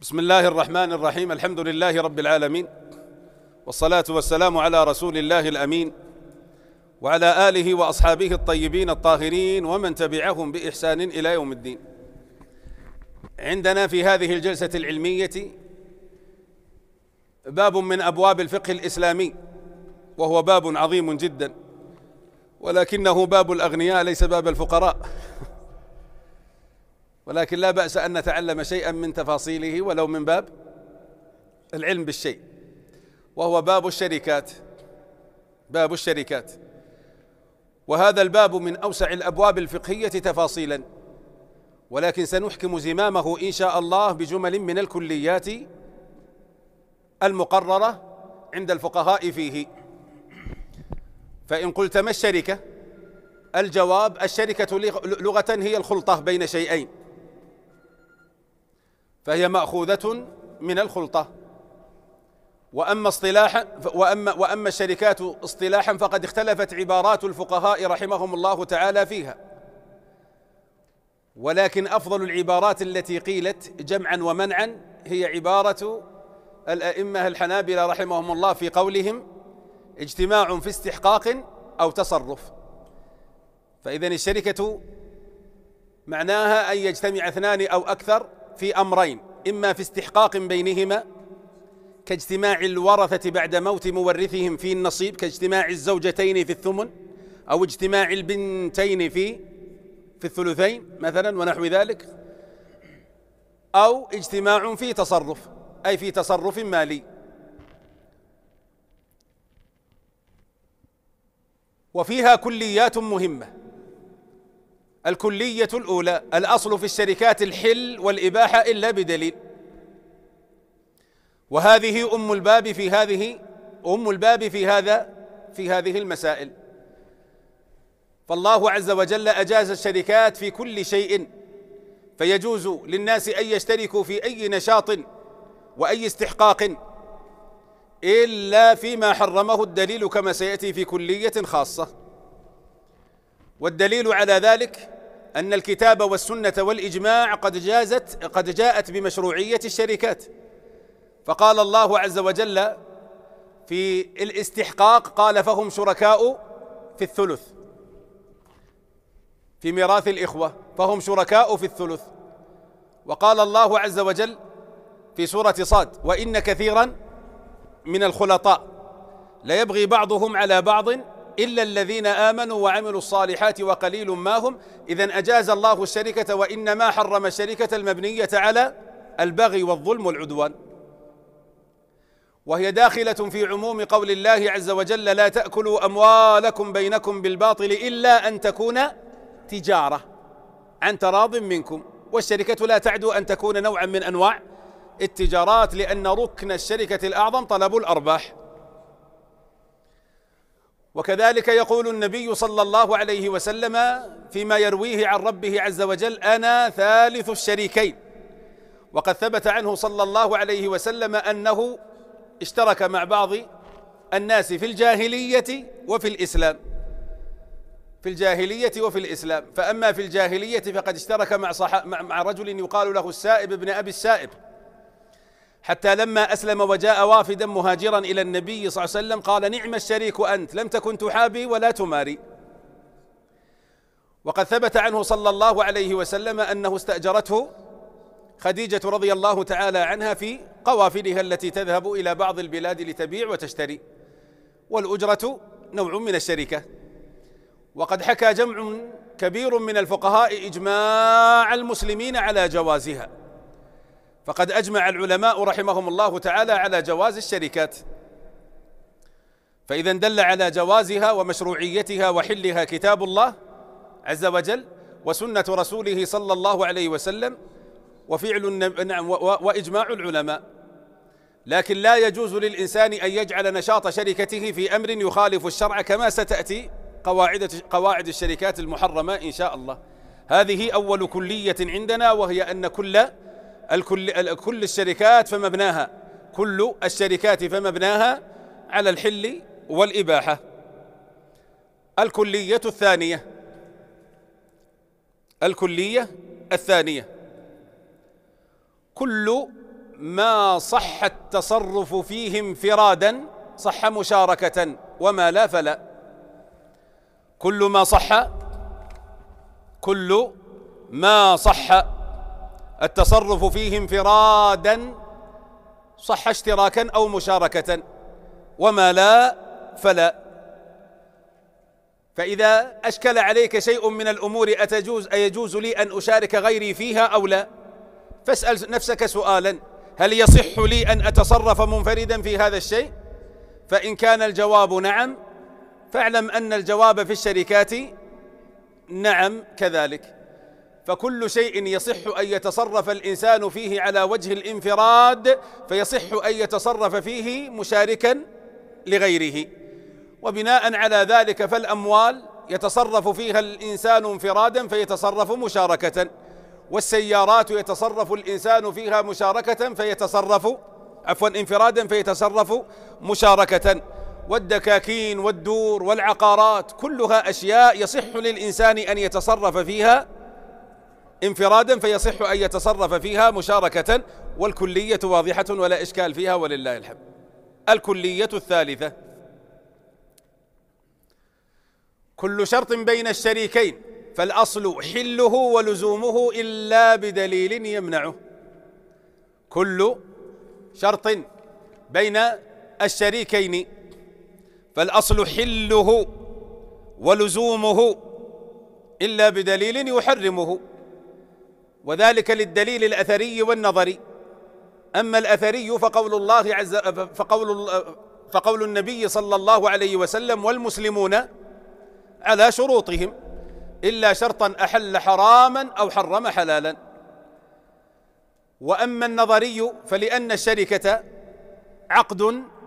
بسم الله الرحمن الرحيم الحمد لله رب العالمين والصلاة والسلام على رسول الله الأمين وعلى آله وأصحابه الطيبين الطاهرين ومن تبعهم بإحسان إلى يوم الدين عندنا في هذه الجلسة العلمية باب من أبواب الفقه الإسلامي وهو باب عظيم جدا ولكنه باب الأغنياء ليس باب الفقراء ولكن لا بأس أن نتعلم شيئا من تفاصيله ولو من باب العلم بالشيء وهو باب الشركات باب الشركات وهذا الباب من أوسع الأبواب الفقهية تفاصيلا ولكن سنحكم زمامه إن شاء الله بجمل من الكليات المقررة عند الفقهاء فيه فإن قلت ما الشركة الجواب الشركة لغة هي الخلطة بين شيئين فهي مأخوذة من الخلطة وأما اصطلاحا وأما وأما الشركات اصطلاحا فقد اختلفت عبارات الفقهاء رحمهم الله تعالى فيها ولكن أفضل العبارات التي قيلت جمعا ومنعا هي عبارة الأئمة الحنابلة رحمهم الله في قولهم اجتماع في استحقاق أو تصرف فإذا الشركة معناها أن يجتمع اثنان أو أكثر في أمرين إما في استحقاق بينهما كاجتماع الورثة بعد موت مورثهم في النصيب كاجتماع الزوجتين في الثمن أو اجتماع البنتين في في الثلثين مثلا ونحو ذلك أو اجتماع في تصرف أي في تصرف مالي وفيها كليات مهمة الكلية الأولى الأصل في الشركات الحل والإباحة إلا بدليل وهذه أم الباب في هذه أم الباب في هذا في هذه المسائل فالله عز وجل أجاز الشركات في كل شيء فيجوز للناس أن يشتركوا في أي نشاط وأي استحقاق إلا فيما حرمه الدليل كما سيأتي في كلية خاصة والدليل على ذلك أن الكتاب والسنة والإجماع قد جازت قد جاءت بمشروعية الشركات فقال الله عز وجل في الاستحقاق قال فهم شركاء في الثلث في ميراث الإخوة فهم شركاء في الثلث وقال الله عز وجل في سورة صاد وإن كثيرا من الخلطاء ليبغي بعضهم على بعض إلا الذين آمنوا وعملوا الصالحات وقليل ما هم إذا أجاز الله الشركة وإنما حرم الشركة المبنية على البغي والظلم والعدوان وهي داخلة في عموم قول الله عز وجل لا تأكلوا أموالكم بينكم بالباطل إلا أن تكون تجارة عن تراض منكم والشركة لا تعدو أن تكون نوعا من أنواع التجارات لأن ركن الشركة الأعظم طلب الأرباح وكذلك يقول النبي صلى الله عليه وسلم فيما يرويه عن ربه عز وجل انا ثالث الشريكين وقد ثبت عنه صلى الله عليه وسلم انه اشترك مع بعض الناس في الجاهليه وفي الاسلام في الجاهليه وفي الاسلام فاما في الجاهليه فقد اشترك مع صح... مع رجل يقال له السائب ابن ابي السائب حتى لما أسلم وجاء وافدا مهاجرا إلى النبي صلى الله عليه وسلم قال نعم الشريك أنت لم تكن تحابي ولا تماري وقد ثبت عنه صلى الله عليه وسلم أنه استأجرته خديجة رضي الله تعالى عنها في قوافلها التي تذهب إلى بعض البلاد لتبيع وتشتري والأجرة نوع من الشركة وقد حكى جمع كبير من الفقهاء إجماع المسلمين على جوازها فقد أجمع العلماء رحمهم الله تعالى على جواز الشركات فإذا دل على جوازها ومشروعيتها وحلها كتاب الله عز وجل وسنة رسوله صلى الله عليه وسلم وفعل نعم وإجماع العلماء لكن لا يجوز للإنسان أن يجعل نشاط شركته في أمر يخالف الشرع كما ستأتي قواعد قواعد الشركات المحرمة إن شاء الله هذه أول كلية عندنا وهي أن كل الكل, كل الشركات فمبناها كل الشركات فمبناها على الحل والإباحة الكلية الثانية الكلية الثانية كل ما صح التصرف فيه انفرادا صح مشاركة وما لا فلا كل ما صح كل ما صح التصرف فيه انفرادا صح اشتراكا او مشاركه وما لا فلا فاذا اشكل عليك شيء من الامور اتجوز ايجوز لي ان اشارك غيري فيها او لا فاسال نفسك سؤالا هل يصح لي ان اتصرف منفردا في هذا الشيء فان كان الجواب نعم فاعلم ان الجواب في الشركات نعم كذلك فكل شيء يصح أن يتصرف الإنسان فيه على وجه الانفراد فيصح أن يتصرف فيه مشاركا لغيره وبناء على ذلك فالأموال يتصرف فيها الإنسان انفرادا فيتصرف مشاركة والسيارات يتصرف الإنسان فيها مشاركة فيتصرف عفوا انفرادا فيتصرف مشاركة والدكاكين والدور والعقارات كلها أشياء يصح للإنسان أن يتصرف فيها انفرادا فيصح أن يتصرف فيها مشاركة والكلية واضحة ولا إشكال فيها ولله الحمد الكلية الثالثة كل شرط بين الشريكين فالأصل حله ولزومه إلا بدليل يمنعه كل شرط بين الشريكين فالأصل حله ولزومه إلا بدليل يحرمه وذلك للدليل الاثري والنظري اما الاثري فقول الله عز فقول فقول النبي صلى الله عليه وسلم والمسلمون على شروطهم الا شرطا احل حراما او حرم حلالا واما النظري فلان الشركه عقد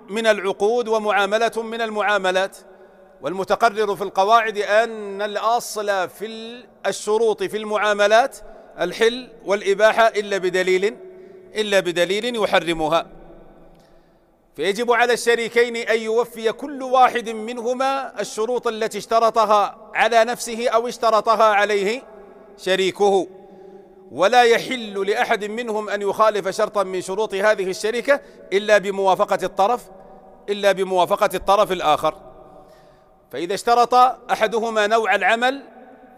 من العقود ومعامله من المعاملات والمتقرر في القواعد ان الاصل في الشروط في المعاملات الحل والإباحة إلا بدليل إلا بدليل يحرمها فيجب على الشريكين أن يوفي كل واحد منهما الشروط التي اشترطها على نفسه أو اشترطها عليه شريكه ولا يحل لأحد منهم أن يخالف شرطا من شروط هذه الشركة إلا بموافقة الطرف إلا بموافقة الطرف الآخر فإذا اشترط أحدهما نوع العمل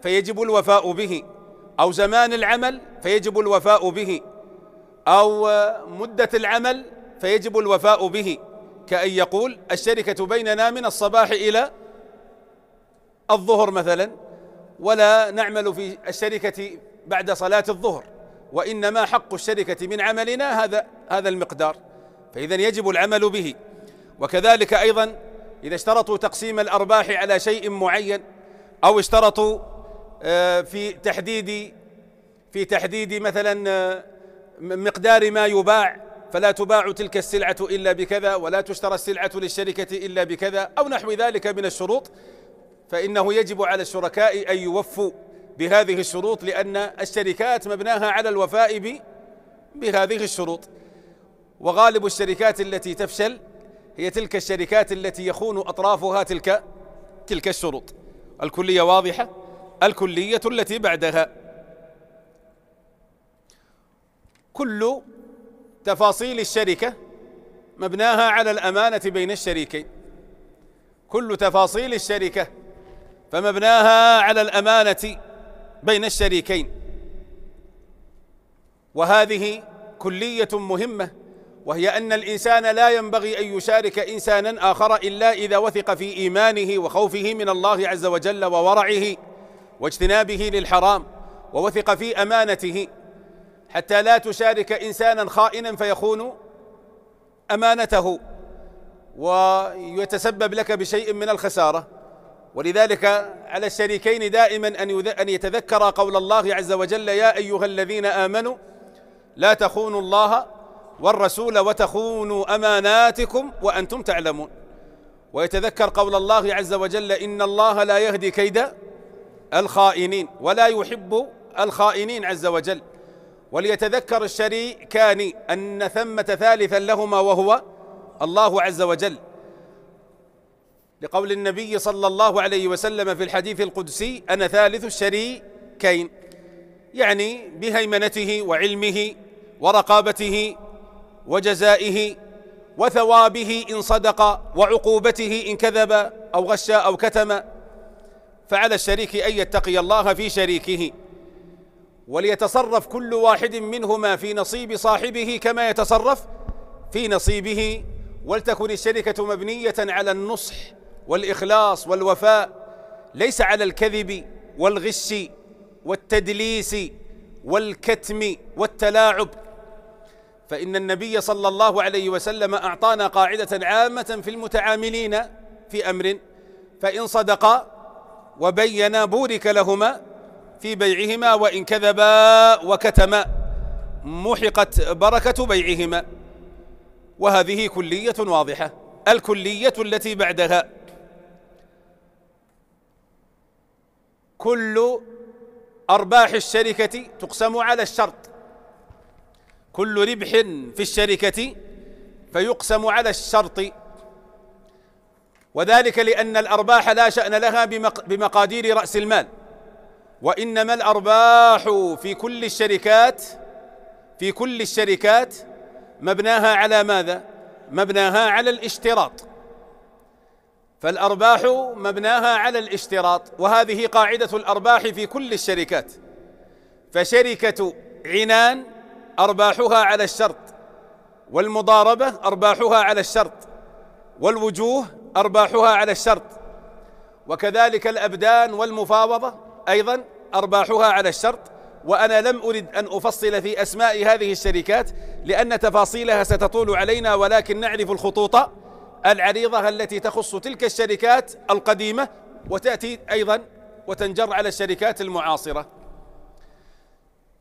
فيجب الوفاء به أو زمان العمل فيجب الوفاء به أو مدة العمل فيجب الوفاء به كأن يقول الشركة بيننا من الصباح إلى الظهر مثلا ولا نعمل في الشركة بعد صلاة الظهر وإنما حق الشركة من عملنا هذا هذا المقدار فإذا يجب العمل به وكذلك أيضا إذا اشترطوا تقسيم الأرباح على شيء معين أو اشترطوا آه، في تحديد في تحديد مثلا آه، مقدار ما يباع فلا تباع تلك السلعة إلا بكذا ولا تشترى السلعة للشركة إلا بكذا أو نحو ذلك من الشروط فإنه يجب على الشركاء أن يوفوا بهذه الشروط لأن الشركات مبناها على الوفاء بهذه الشروط وغالب الشركات التي تفشل هي تلك الشركات التي يخون أطرافها تلك تلك الشروط الكلية واضحة الكلية التي بعدها كل تفاصيل الشركة مبناها على الأمانة بين الشريكين كل تفاصيل الشركة فمبناها على الأمانة بين الشريكين وهذه كلية مهمة وهي أن الإنسان لا ينبغي أن يشارك إنسانا آخر إلا إذا وثق في إيمانه وخوفه من الله عز وجل وورعه واجتنابه للحرام ووثق في امانته حتى لا تشارك انسانا خائنا فيخون امانته ويتسبب لك بشيء من الخساره ولذلك على الشريكين دائما ان ان يتذكرا قول الله عز وجل يا ايها الذين امنوا لا تخونوا الله والرسول وتخونوا اماناتكم وانتم تعلمون ويتذكر قول الله عز وجل ان الله لا يهدي كيد الخائنين ولا يحب الخائنين عز وجل وليتذكر الشريكان أن ثمة ثالثا لهما وهو الله عز وجل لقول النبي صلى الله عليه وسلم في الحديث القدسي أنا ثالث الشريكين يعني بهيمنته وعلمه ورقابته وجزائه وثوابه إن صدق وعقوبته إن كذب أو غش أو كتم فعلى الشريك أن يتقي الله في شريكه وليتصرف كل واحد منهما في نصيب صاحبه كما يتصرف في نصيبه ولتكن الشركة مبنية على النصح والإخلاص والوفاء ليس على الكذب والغش والتدليس والكتم والتلاعب فإن النبي صلى الله عليه وسلم أعطانا قاعدة عامة في المتعاملين في أمر فإن صدقا وبينا بورك لهما في بيعهما وإن كذبا وكتما محقت بركة بيعهما وهذه كلية واضحة الكلية التي بعدها كل أرباح الشركة تقسم على الشرط كل ربح في الشركة فيقسم على الشرط وذلك لأن الأرباح لا شأن لها بمقادير رأس المال وإنما الأرباح في كل الشركات في كل الشركات مبناها على ماذا؟ مبناها على الاشتراط فالأرباح مبناها على الاشتراط وهذه قاعدة الأرباح في كل الشركات فشركة عنان أرباحها على الشرط والمضاربة أرباحها على الشرط والوجوه أرباحها على الشرط وكذلك الأبدان والمفاوضة أيضا أرباحها على الشرط وأنا لم أرد أن أفصل في أسماء هذه الشركات لأن تفاصيلها ستطول علينا ولكن نعرف الخطوط العريضة التي تخص تلك الشركات القديمة وتأتي أيضا وتنجر على الشركات المعاصرة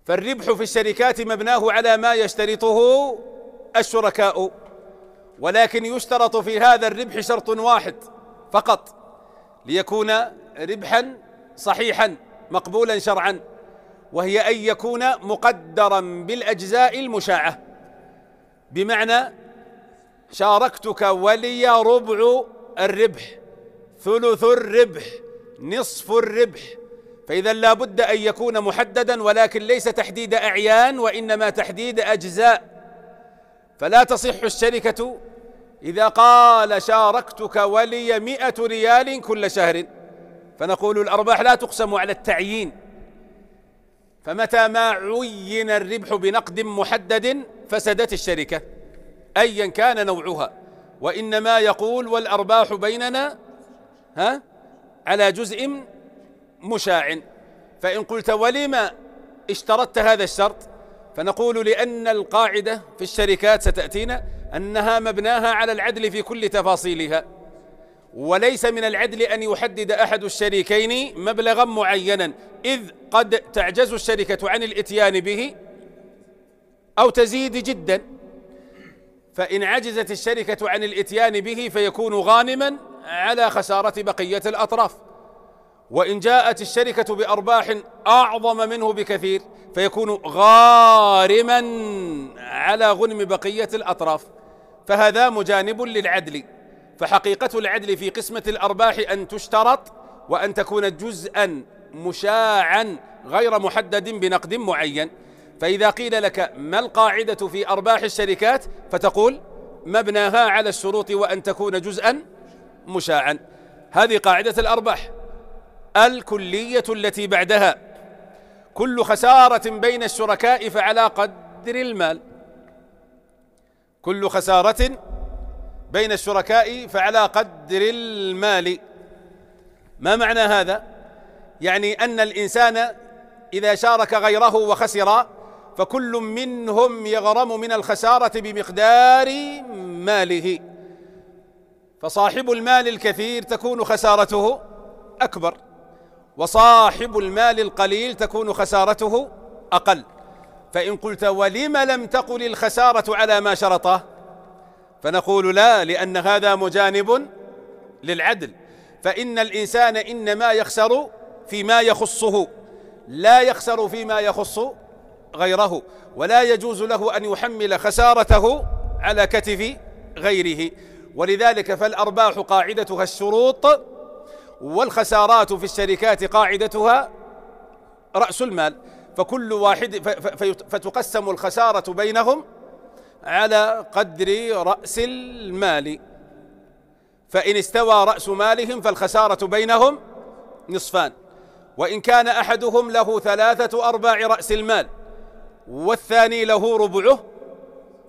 فالربح في الشركات مبناه على ما يشترطه الشركاء ولكن يشترط في هذا الربح شرط واحد فقط ليكون ربحا صحيحا مقبولا شرعا وهي ان يكون مقدرا بالاجزاء المشاعه بمعنى شاركتك ولي ربع الربح ثلث الربح نصف الربح فاذا لا بد ان يكون محددا ولكن ليس تحديد اعيان وانما تحديد اجزاء فلا تصح الشركة إذا قال شاركتك ولي مئة ريال كل شهر فنقول الأرباح لا تقسم على التعيين فمتى ما عين الربح بنقد محدد فسدت الشركة أيا كان نوعها وإنما يقول والأرباح بيننا ها على جزء مشاع فإن قلت ولم اشترطت هذا الشرط فنقول لأن القاعدة في الشركات ستأتينا أنها مبناها على العدل في كل تفاصيلها وليس من العدل أن يحدد أحد الشريكين مبلغا معينا إذ قد تعجز الشركة عن الإتيان به أو تزيد جدا فإن عجزت الشركة عن الإتيان به فيكون غانما على خسارة بقية الأطراف وإن جاءت الشركة بأرباح أعظم منه بكثير فيكون غارما على غنم بقية الأطراف فهذا مجانب للعدل فحقيقة العدل في قسمة الأرباح أن تشترط وأن تكون جزءا مشاعا غير محدد بنقد معين فإذا قيل لك ما القاعدة في أرباح الشركات فتقول مبناها على الشروط وأن تكون جزءا مشاعا هذه قاعدة الأرباح الكلية التي بعدها كل خسارة بين الشركاء فعلى قدر المال كل خسارة بين الشركاء فعلى قدر المال ما معنى هذا؟ يعني أن الإنسان إذا شارك غيره وخسر فكل منهم يغرم من الخسارة بمقدار ماله فصاحب المال الكثير تكون خسارته أكبر وصاحب المال القليل تكون خسارته أقل فإن قلت ولم لم تقل الخسارة على ما شرطه فنقول لا لأن هذا مجانب للعدل فإن الإنسان إنما يخسر فيما يخصه لا يخسر فيما يخص غيره ولا يجوز له أن يحمل خسارته على كتف غيره ولذلك فالأرباح قاعدتها الشروط والخسارات في الشركات قاعدتها رأس المال فكل واحد فتقسم الخسارة بينهم على قدر رأس المال فإن استوى رأس مالهم فالخسارة بينهم نصفان وإن كان أحدهم له ثلاثة أرباع رأس المال والثاني له ربعه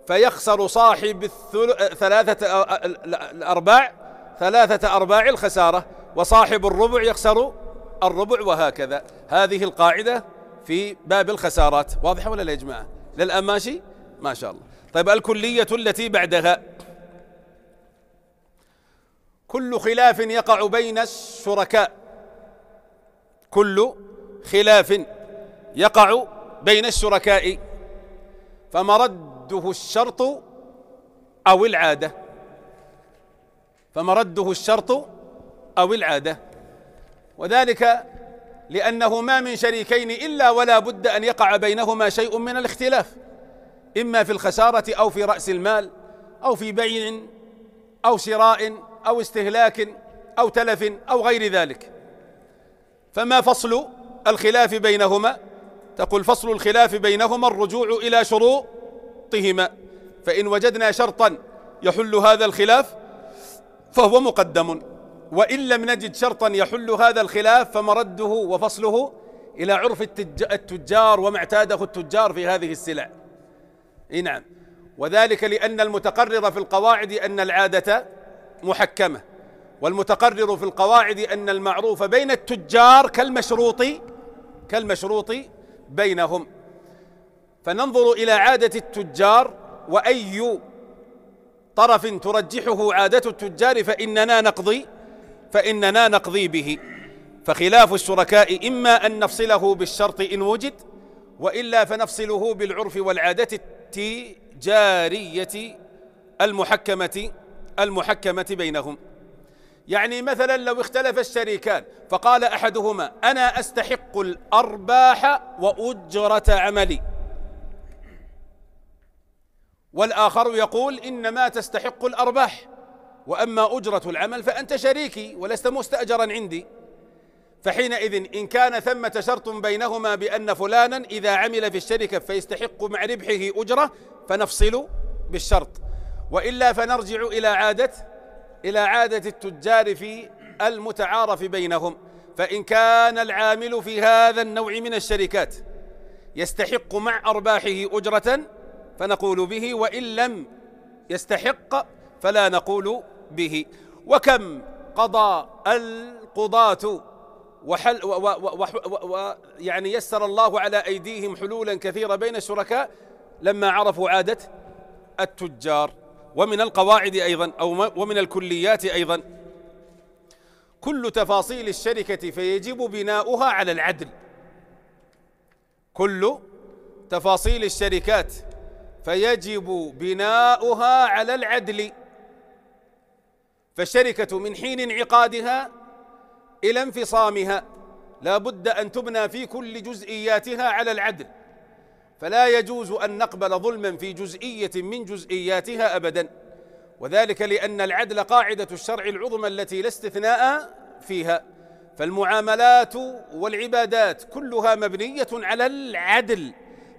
فيخسر صاحب الثلاثة الأرباع ثلاثة أرباع الخسارة وصاحب الربع يخسر الربع وهكذا هذه القاعدة في باب الخسارات واضحة ولا لا يا جماعة للآن ماشي ما شاء الله طيب الكلية التي بعدها كل خلاف يقع بين الشركاء كل خلاف يقع بين الشركاء فمرده الشرط أو العادة فمرده الشرط أو العادة وذلك لأنه ما من شريكين إلا ولا بد أن يقع بينهما شيء من الاختلاف إما في الخسارة أو في رأس المال أو في بيع أو شراء أو استهلاك أو تلف أو غير ذلك فما فصل الخلاف بينهما تقول فصل الخلاف بينهما الرجوع إلى شروطهما فإن وجدنا شرطا يحل هذا الخلاف فهو مقدم وإن لم نجد شرطا يحل هذا الخلاف فمرده وفصله إلى عرف التجار وما اعتاده التجار في هذه السلع إيه نعم وذلك لأن المتقرر في القواعد أن العادة محكمة والمتقرر في القواعد أن المعروف بين التجار كالمشروط كالمشروط بينهم فننظر إلى عادة التجار وأي طرف ترجحه عادة التجار فإننا نقضي فإننا نقضي به فخلاف الشركاء إما أن نفصله بالشرط إن وجد وإلا فنفصله بالعرف والعادة التجارية المحكمة المحكمة بينهم يعني مثلا لو اختلف الشريكان فقال أحدهما أنا أستحق الأرباح وأجرة عملي والآخر يقول إنما تستحق الأرباح وأما أجرة العمل فأنت شريكي ولست مستأجرا عندي فحينئذ إن كان ثمة شرط بينهما بأن فلانا إذا عمل في الشركة فيستحق مع ربحه أجرة فنفصل بالشرط وإلا فنرجع إلى عادة إلى عادة التجار في المتعارف بينهم فإن كان العامل في هذا النوع من الشركات يستحق مع أرباحه أجرة فنقول به وإن لم يستحق فلا نقول به وكم قضى القضاة وحل ويعني يسر الله على أيديهم حلولا كثيرة بين الشركاء لما عرفوا عادة التجار ومن القواعد أيضا أو ومن الكليات أيضا كل تفاصيل الشركة فيجب بناؤها على العدل كل تفاصيل الشركات فيجب بناؤها على العدل فالشركة من حين انعقادها إلى انفصامها لا بد أن تبنى في كل جزئياتها على العدل فلا يجوز أن نقبل ظلما في جزئية من جزئياتها أبدا وذلك لأن العدل قاعدة الشرع العظمى التي لا استثناء فيها فالمعاملات والعبادات كلها مبنية على العدل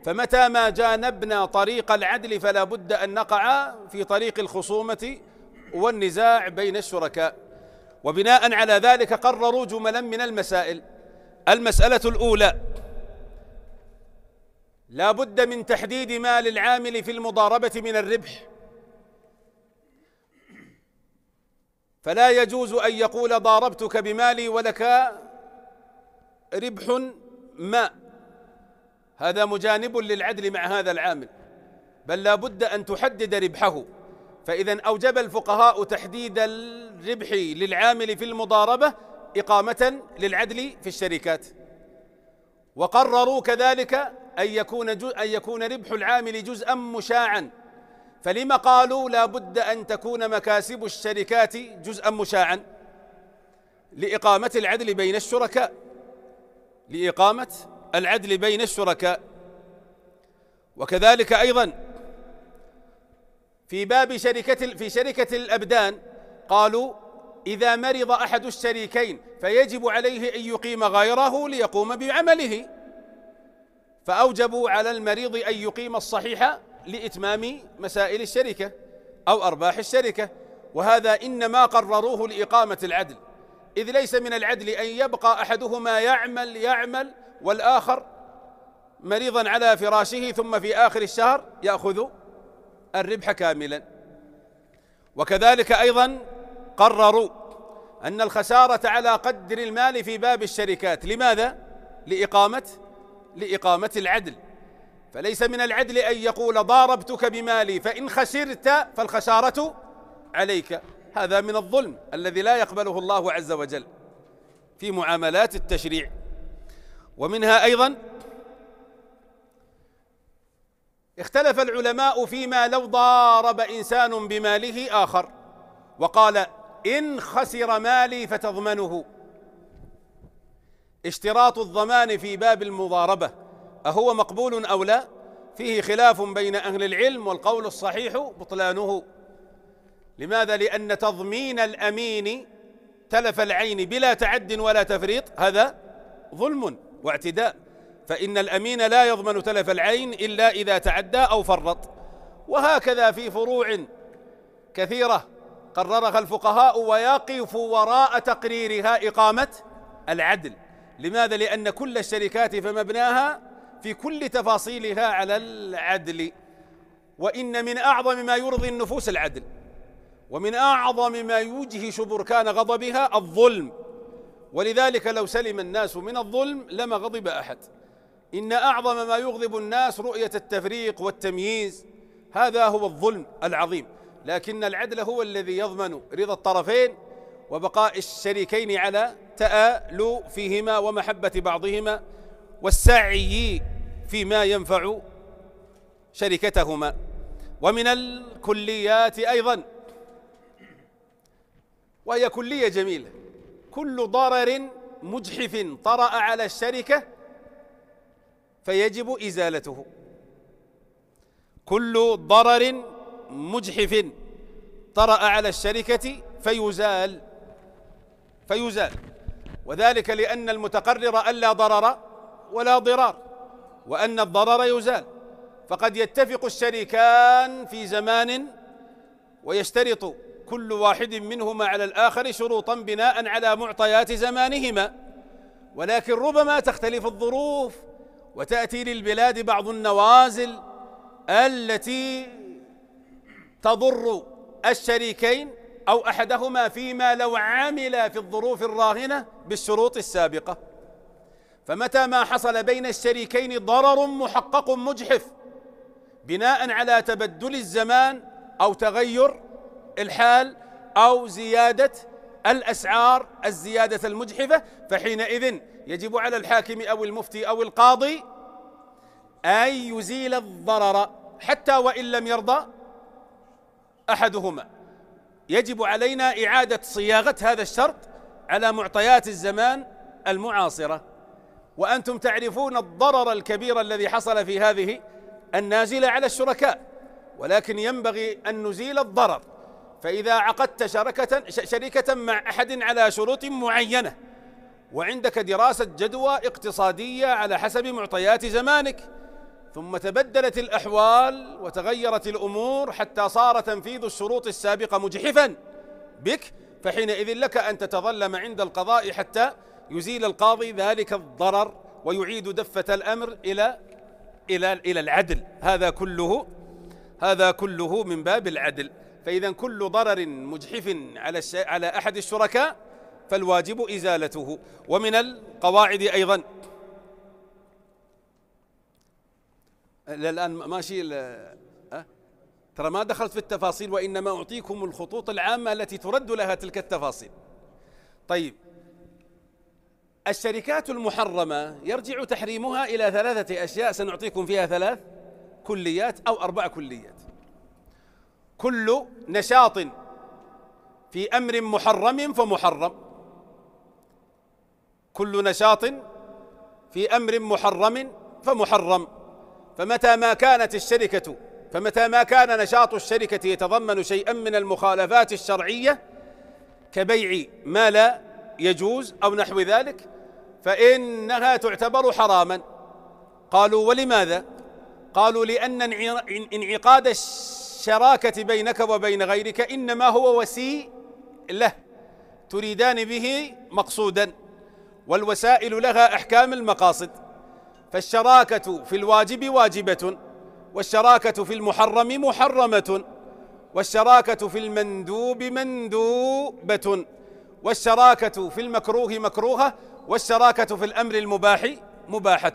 فمتى ما جانبنا طريق العدل فلا بد أن نقع في طريق الخصومة والنزاع بين الشركاء وبناء على ذلك قرروا جملا من المسائل المسألة الأولى لا بد من تحديد ما للعامل في المضاربة من الربح فلا يجوز أن يقول ضاربتك بمالي ولك ربح ما هذا مجانب للعدل مع هذا العامل بل لا بد أن تحدد ربحه فإذا أوجب الفقهاء تحديد الربح للعامل في المضاربة إقامة للعدل في الشركات وقرروا كذلك أن يكون أن يكون ربح العامل جزءا مشاعا فلما قالوا لا بد أن تكون مكاسب الشركات جزءا مشاعا لإقامة العدل بين الشركاء لإقامة العدل بين الشركاء وكذلك أيضا في باب شركة في شركة الأبدان قالوا إذا مرض أحد الشريكين فيجب عليه أن يقيم غيره ليقوم بعمله فأوجبوا على المريض أن يقيم الصحيح لإتمام مسائل الشركة أو أرباح الشركة وهذا إنما قرروه لإقامة العدل إذ ليس من العدل أن يبقى أحدهما يعمل يعمل والآخر مريضا على فراشه ثم في آخر الشهر يأخذ الربح كاملا وكذلك أيضا قرروا أن الخسارة على قدر المال في باب الشركات لماذا؟ لإقامة لإقامة العدل فليس من العدل أن يقول ضاربتك بمالي فإن خسرت فالخسارة عليك هذا من الظلم الذي لا يقبله الله عز وجل في معاملات التشريع ومنها أيضا اختلف العلماء فيما لو ضارب انسان بماله اخر وقال ان خسر مالي فتضمنه اشتراط الضمان في باب المضاربه اهو مقبول او لا فيه خلاف بين اهل العلم والقول الصحيح بطلانه لماذا لان تضمين الامين تلف العين بلا تعد ولا تفريط هذا ظلم واعتداء فإن الأمين لا يضمن تلف العين إلا إذا تعدى أو فرط وهكذا في فروع كثيرة قررها الفقهاء ويقف وراء تقريرها إقامة العدل لماذا؟ لأن كل الشركات فمبناها في كل تفاصيلها على العدل وإن من أعظم ما يرضي النفوس العدل ومن أعظم ما يجهش بركان غضبها الظلم ولذلك لو سلم الناس من الظلم لما غضب أحد إن أعظم ما يغضب الناس رؤية التفريق والتمييز هذا هو الظلم العظيم لكن العدل هو الذي يضمن رضا الطرفين وبقاء الشريكين على تآلفهما ومحبة بعضهما والسعي فيما ينفع شركتهما ومن الكليات أيضا وهي كلية جميلة كل ضرر مجحف طرأ على الشركة فيجب إزالته كل ضرر مجحف طرأ على الشركة فيزال فيزال وذلك لأن المتقرر ألا ضرر ولا ضرار وأن الضرر يزال فقد يتفق الشريكان في زمان ويشترط كل واحد منهما على الآخر شروطا بناء على معطيات زمانهما ولكن ربما تختلف الظروف وتأتي للبلاد بعض النوازل التي تضر الشريكين أو أحدهما فيما لو عمل في الظروف الراهنة بالشروط السابقة فمتى ما حصل بين الشريكين ضرر محقق مجحف بناء على تبدل الزمان أو تغير الحال أو زيادة الأسعار الزيادة المجحفة فحينئذ يجب على الحاكم أو المفتي أو القاضي أن يزيل الضرر حتى وإن لم يرضى أحدهما يجب علينا إعادة صياغة هذا الشرط على معطيات الزمان المعاصرة وأنتم تعرفون الضرر الكبير الذي حصل في هذه النازلة على الشركاء ولكن ينبغي أن نزيل الضرر فإذا عقدت شركة شركة مع أحد على شروط معينة وعندك دراسة جدوى اقتصادية على حسب معطيات زمانك ثم تبدلت الأحوال وتغيرت الأمور حتى صار تنفيذ الشروط السابقة مجحفا بك فحينئذ لك أن تتظلم عند القضاء حتى يزيل القاضي ذلك الضرر ويعيد دفة الأمر إلى إلى إلى العدل هذا كله هذا كله من باب العدل فإذا كل ضرر مجحف على على أحد الشركاء فالواجب إزالته ومن القواعد أيضا الآن ماشي أه؟ ترى ما دخلت في التفاصيل وإنما أعطيكم الخطوط العامة التي ترد لها تلك التفاصيل طيب الشركات المحرمة يرجع تحريمها إلى ثلاثة أشياء سنعطيكم فيها ثلاث كليات أو أربع كليات كل نشاط في أمر محرم فمحرم كل نشاط في امر محرم فمحرم فمتى ما كانت الشركه فمتى ما كان نشاط الشركه يتضمن شيئا من المخالفات الشرعيه كبيع ما لا يجوز او نحو ذلك فانها تعتبر حراما قالوا ولماذا قالوا لان انعقاد الشراكه بينك وبين غيرك انما هو وسيله تريدان به مقصودا والوسائل لها احكام المقاصد فالشراكه في الواجب واجبه والشراكه في المحرم محرمه والشراكه في المندوب مندوبه والشراكه في المكروه مكروهه والشراكه في الامر المباح مباحه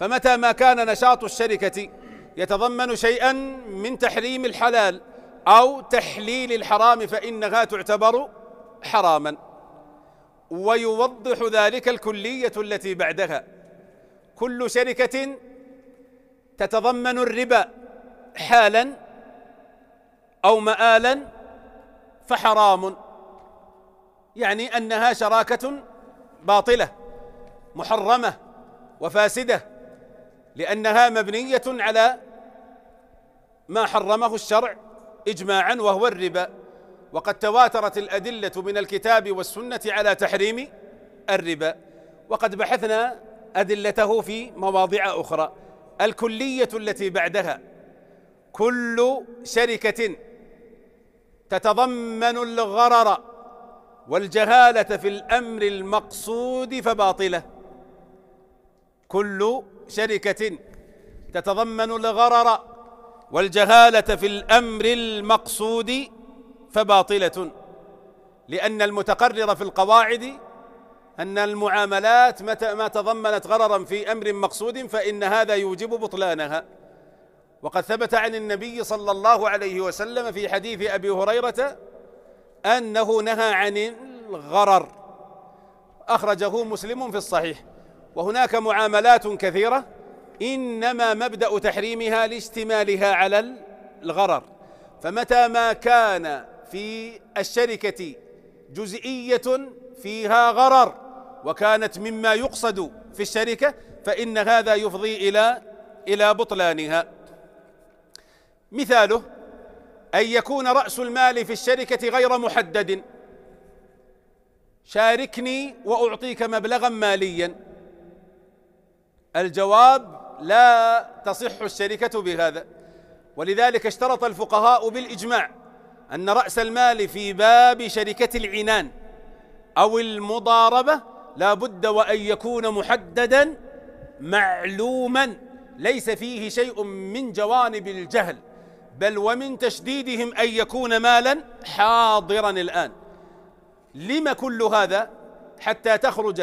فمتى ما كان نشاط الشركه يتضمن شيئا من تحريم الحلال او تحليل الحرام فانها تعتبر حراما ويوضح ذلك الكلية التي بعدها كل شركة تتضمن الربا حالا أو مآلا فحرام يعني أنها شراكة باطلة محرمة وفاسدة لأنها مبنية على ما حرمه الشرع إجماعا وهو الربا وقد تواترت الأدلة من الكتاب والسنة على تحريم الربا وقد بحثنا أدلته في مواضع أخرى الكلية التي بعدها كل شركة تتضمن الغرر والجهالة في الأمر المقصود فباطلة كل شركة تتضمن الغرر والجهالة في الأمر المقصود فباطلة لأن المتقرر في القواعد أن المعاملات متى ما تضمنت غررا في أمر مقصود فإن هذا يوجب بطلانها وقد ثبت عن النبي صلى الله عليه وسلم في حديث أبي هريرة أنه نهى عن الغرر أخرجه مسلم في الصحيح وهناك معاملات كثيرة إنما مبدأ تحريمها لاشتمالها على الغرر فمتى ما كان في الشركة جزئية فيها غرر وكانت مما يقصد في الشركة فإن هذا يفضي إلى إلى بطلانها مثاله أن يكون رأس المال في الشركة غير محدد شاركني وأعطيك مبلغا ماليا الجواب لا تصح الشركة بهذا ولذلك اشترط الفقهاء بالإجماع أن رأس المال في باب شركة العنان أو المضاربة لا بد وأن يكون محددا معلوما ليس فيه شيء من جوانب الجهل بل ومن تشديدهم أن يكون مالا حاضرا الآن لما كل هذا حتى تخرج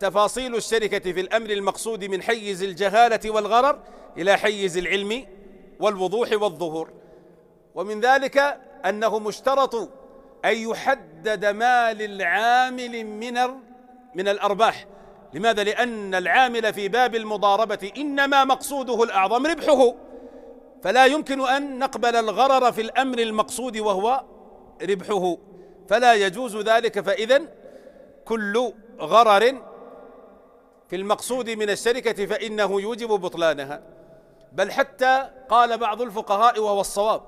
تفاصيل الشركة في الأمر المقصود من حيز الجهالة والغرر إلى حيز العلم والوضوح والظهور ومن ذلك أنه مشترط أن يحدد ما للعامل من من الأرباح لماذا؟ لأن العامل في باب المضاربة إنما مقصوده الأعظم ربحه فلا يمكن أن نقبل الغرر في الأمر المقصود وهو ربحه فلا يجوز ذلك فإذا كل غرر في المقصود من الشركة فإنه يوجب بطلانها بل حتى قال بعض الفقهاء وهو الصواب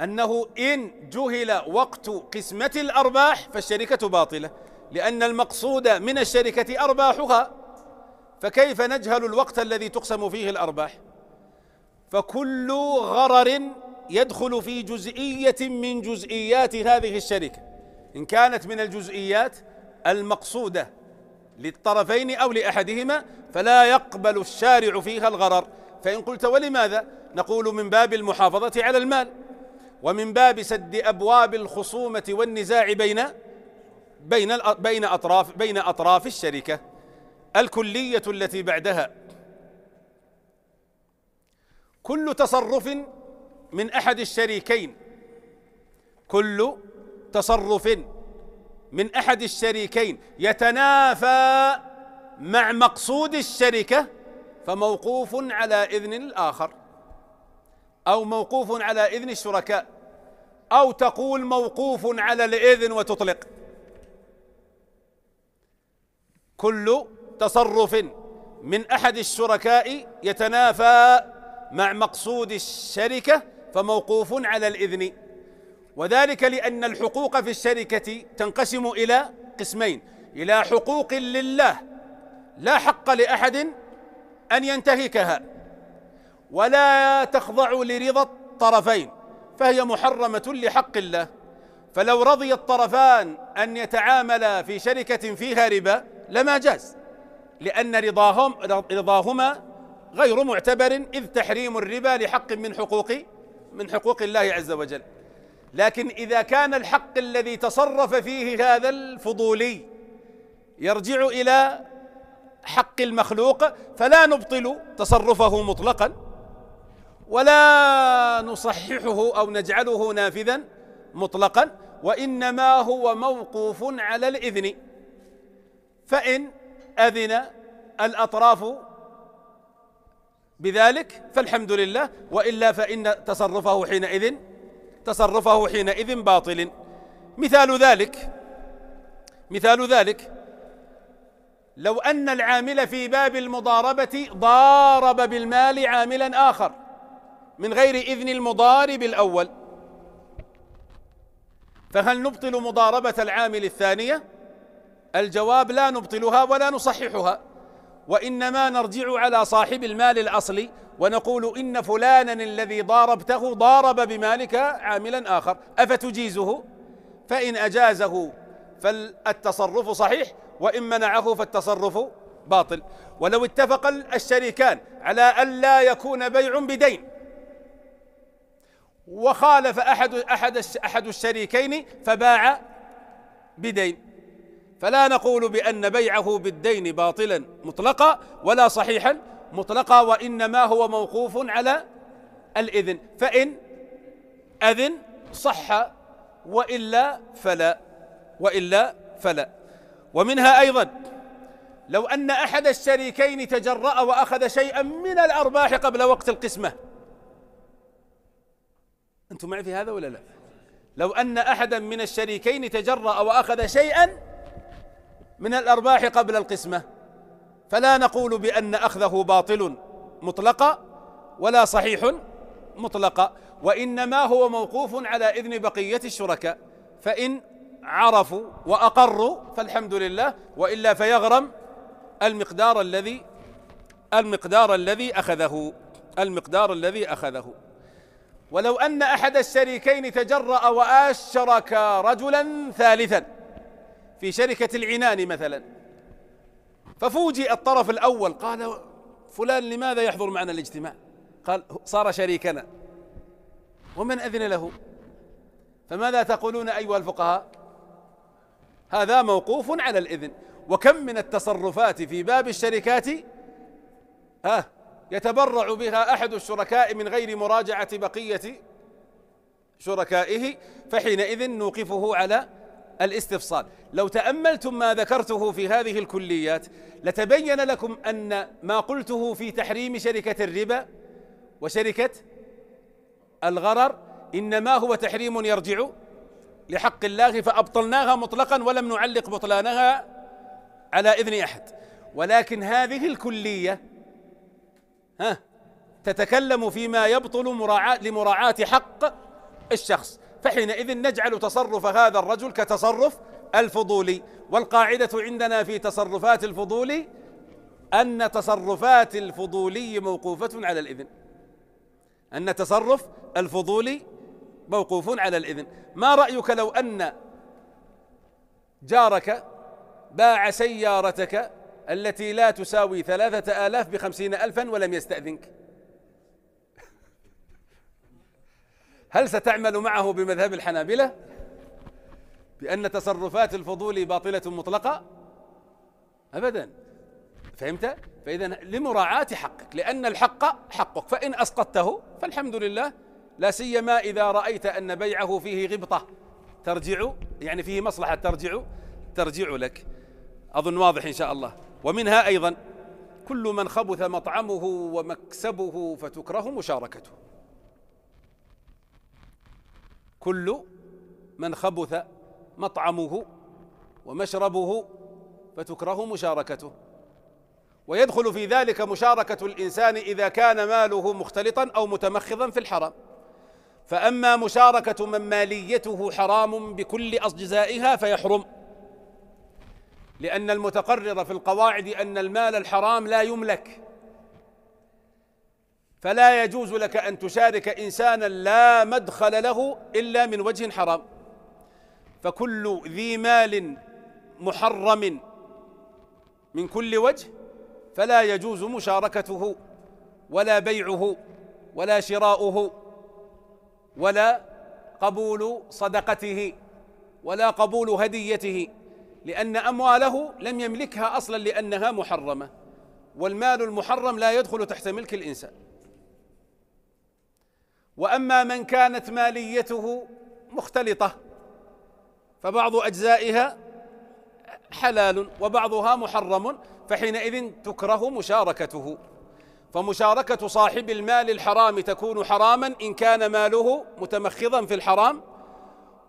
أنه إن جهل وقت قسمة الأرباح فالشركة باطلة لأن المقصود من الشركة أرباحها فكيف نجهل الوقت الذي تقسم فيه الأرباح فكل غرر يدخل في جزئية من جزئيات هذه الشركة إن كانت من الجزئيات المقصودة للطرفين أو لأحدهما فلا يقبل الشارع فيها الغرر فإن قلت ولماذا؟ نقول من باب المحافظة على المال ومن باب سد أبواب الخصومة والنزاع بين بين بين أطراف بين أطراف الشركة الكلية التي بعدها كل تصرف من أحد الشريكين كل تصرف من أحد الشريكين يتنافى مع مقصود الشركة فموقوف على إذن الآخر أو موقوف على إذن الشركاء أو تقول موقوف على الإذن وتطلق كل تصرف من أحد الشركاء يتنافى مع مقصود الشركة فموقوف على الإذن وذلك لأن الحقوق في الشركة تنقسم إلى قسمين إلى حقوق لله لا حق لأحد أن ينتهكها ولا تخضع لرضا الطرفين فهي محرمة لحق الله فلو رضي الطرفان أن يتعاملا في شركة فيها ربا لما جاز لأن رضاهم رضاهما غير معتبر إذ تحريم الربا لحق من حقوق من حقوق الله عز وجل لكن إذا كان الحق الذي تصرف فيه هذا الفضولي يرجع إلى حق المخلوق فلا نبطل تصرفه مطلقا ولا نصححه او نجعله نافذا مطلقا وانما هو موقوف على الاذن فان اذن الاطراف بذلك فالحمد لله والا فان تصرفه حينئذ تصرفه حينئذ باطل مثال ذلك مثال ذلك لو ان العامل في باب المضاربه ضارب بالمال عاملا اخر من غير إذن المضارب الأول فهل نبطل مضاربة العامل الثانية؟ الجواب لا نبطلها ولا نصححها وإنما نرجع على صاحب المال الأصلي ونقول إن فلانا الذي ضاربته ضارب بمالك عاملا آخر أفتجيزه؟ فإن أجازه فالتصرف صحيح وإن منعه فالتصرف باطل ولو اتفق الشريكان على ألا يكون بيع بدين وخالف أحد أحد أحد الشريكين فباع بدين فلا نقول بأن بيعه بالدين باطلا مطلقا ولا صحيحا مطلقا وإنما هو موقوف على الإذن فإن أذن صح وإلا فلا وإلا فلا ومنها أيضا لو أن أحد الشريكين تجرأ وأخذ شيئا من الأرباح قبل وقت القسمة أنتم معي في هذا ولا لا لو أن أحدا من الشريكين تجرأ وأخذ شيئا من الأرباح قبل القسمة فلا نقول بأن أخذه باطل مطلقا ولا صحيح مطلقا وإنما هو موقوف على إذن بقية الشركاء فإن عرفوا وأقروا فالحمد لله وإلا فيغرم المقدار الذي المقدار الذي أخذه المقدار الذي أخذه ولو أن أحد الشريكين تجرأ وأشرك رجلا ثالثا في شركة العنان مثلا ففوجئ الطرف الأول قال فلان لماذا يحضر معنا الاجتماع قال صار شريكنا ومن أذن له فماذا تقولون أيها الفقهاء هذا موقوف على الإذن وكم من التصرفات في باب الشركات ها آه يتبرع بها احد الشركاء من غير مراجعه بقيه شركائه فحينئذ نوقفه على الاستفصال لو تاملتم ما ذكرته في هذه الكليات لتبين لكم ان ما قلته في تحريم شركه الربا وشركه الغرر انما هو تحريم يرجع لحق الله فابطلناها مطلقا ولم نعلق بطلانها على اذن احد ولكن هذه الكليه تتكلم فيما يبطل مراعاة لمراعاة حق الشخص فحينئذ نجعل تصرف هذا الرجل كتصرف الفضولي والقاعدة عندنا في تصرفات الفضولي أن تصرفات الفضولي موقوفة على الإذن أن تصرف الفضولي موقوف على الإذن ما رأيك لو أن جارك باع سيارتك التي لا تساوي ثلاثة آلاف بخمسين ألفا ولم يستأذنك هل ستعمل معه بمذهب الحنابلة بأن تصرفات الفضول باطلة مطلقة أبدا فهمت فإذا لمراعاة حقك لأن الحق حقك فإن أسقطته فالحمد لله لا سيما إذا رأيت أن بيعه فيه غبطة ترجع يعني فيه مصلحة ترجع ترجع لك أظن واضح إن شاء الله ومنها أيضا كل من خبث مطعمه ومكسبه فتكره مشاركته كل من خبث مطعمه ومشربه فتكره مشاركته ويدخل في ذلك مشاركة الإنسان إذا كان ماله مختلطا أو متمخضا في الحرام فأما مشاركة من ماليته حرام بكل أجزائها فيحرم لأن المتقرر في القواعد أن المال الحرام لا يملك فلا يجوز لك أن تشارك إنسانا لا مدخل له إلا من وجه حرام فكل ذي مال محرم من كل وجه فلا يجوز مشاركته ولا بيعه ولا شراؤه ولا قبول صدقته ولا قبول هديته لأن أمواله لم يملكها أصلا لأنها محرمة والمال المحرم لا يدخل تحت ملك الإنسان وأما من كانت ماليته مختلطة فبعض أجزائها حلال وبعضها محرم فحينئذ تكره مشاركته فمشاركة صاحب المال الحرام تكون حراما إن كان ماله متمخضا في الحرام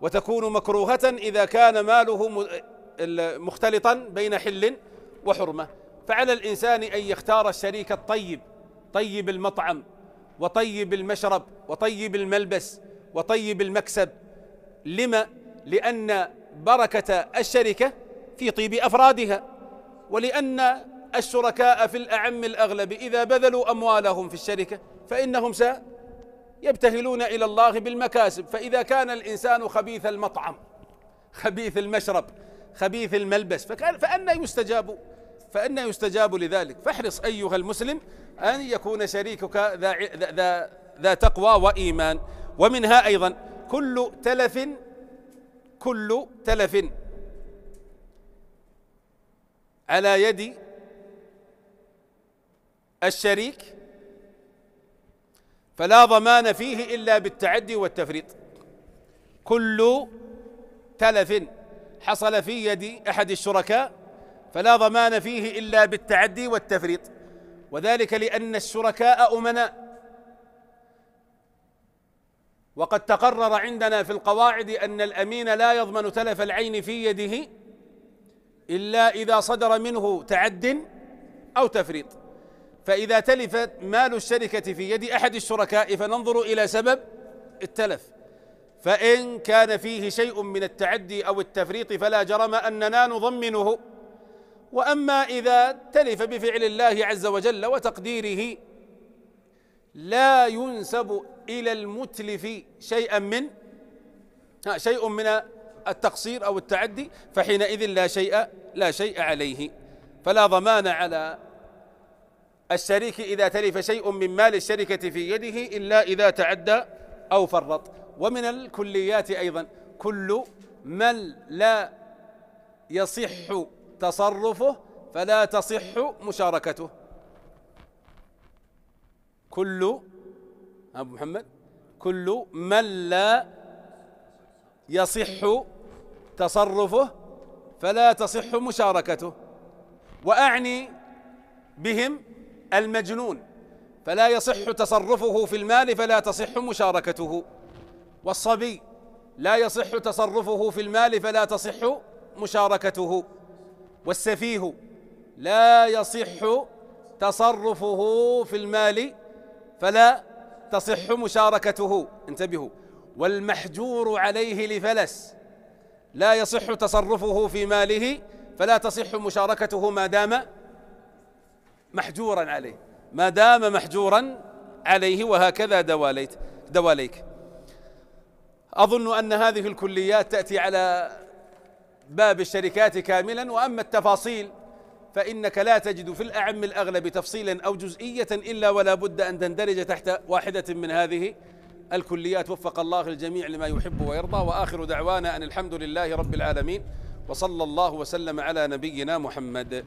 وتكون مكروهة إذا كان ماله مختلطا بين حل وحرمة فعلى الإنسان أن يختار الشريك الطيب طيب المطعم وطيب المشرب وطيب الملبس وطيب المكسب لما لأن بركة الشركة في طيب أفرادها ولأن الشركاء في الأعم الأغلب إذا بذلوا أموالهم في الشركة فإنهم سيبتهلون إلى الله بالمكاسب فإذا كان الإنسان خبيث المطعم خبيث المشرب خبيث الملبس فأنا يستجاب فأنا يستجاب لذلك فاحرص أيها المسلم أن يكون شريكك ذا, ذا, ذا تقوى وإيمان ومنها أيضا كل تلف كل تلف على يد الشريك فلا ضمان فيه إلا بالتعدي والتفريط كل تلف حصل في يد أحد الشركاء فلا ضمان فيه إلا بالتعدي والتفريط وذلك لأن الشركاء أمناء وقد تقرر عندنا في القواعد أن الأمين لا يضمن تلف العين في يده إلا إذا صدر منه تعد أو تفريط فإذا تلفت مال الشركة في يد أحد الشركاء فننظر إلى سبب التلف فإن كان فيه شيء من التعدي أو التفريط فلا جرم أننا نضمنه وأما إذا تلف بفعل الله عز وجل وتقديره لا ينسب إلى المتلف شيئا من آه، شيء من التقصير أو التعدي فحينئذ لا شيء لا شيء عليه فلا ضمان على الشريك إذا تلف شيء من مال الشركة في يده إلا إذا تعدى أو فرط ومن الكليات أيضا كل من لا يصح تصرفه فلا تصح مشاركته كل أبو محمد كل من لا يصح تصرفه فلا تصح مشاركته وأعني بهم المجنون فلا يصح تصرفه في المال فلا تصح مشاركته والصبي لا يصح تصرفه في المال فلا تصح مشاركته والسفيه لا يصح تصرفه في المال فلا تصح مشاركته انتبهوا والمحجور عليه لفلس لا يصح تصرفه في ماله فلا تصح مشاركته ما دام محجورا عليه ما دام محجورا عليه وهكذا دواليت دواليك أظن أن هذه الكليات تأتي على باب الشركات كاملا وأما التفاصيل فإنك لا تجد في الأعم الأغلب تفصيلا أو جزئية إلا ولا بد أن تندرج تحت واحدة من هذه الكليات وفق الله الجميع لما يحب ويرضى وآخر دعوانا أن الحمد لله رب العالمين وصلى الله وسلم على نبينا محمد